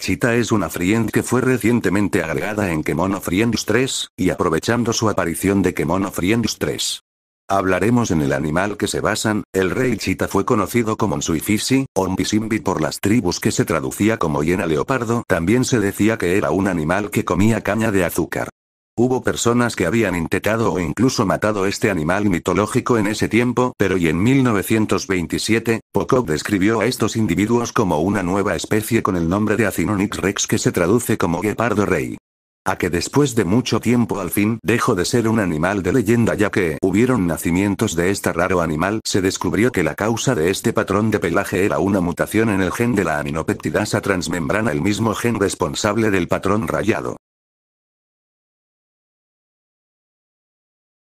chita es una friend que fue recientemente agregada en Kemono Friends 3, y aprovechando su aparición de Kemono Friends 3. Hablaremos en el animal que se basan, el rey Chita fue conocido como Nsuifisi, o Mbisimbi, por las tribus que se traducía como hiena leopardo, también se decía que era un animal que comía caña de azúcar. Hubo personas que habían intentado o incluso matado este animal mitológico en ese tiempo, pero y en 1927, Pocock describió a estos individuos como una nueva especie con el nombre de Acinonyx rex que se traduce como guepardo rey. A que después de mucho tiempo al fin dejó de ser un animal de leyenda ya que hubieron nacimientos de este raro animal se descubrió que la causa de este patrón de pelaje era una mutación en el gen de la aminopeptidasa transmembrana el mismo gen responsable del patrón rayado.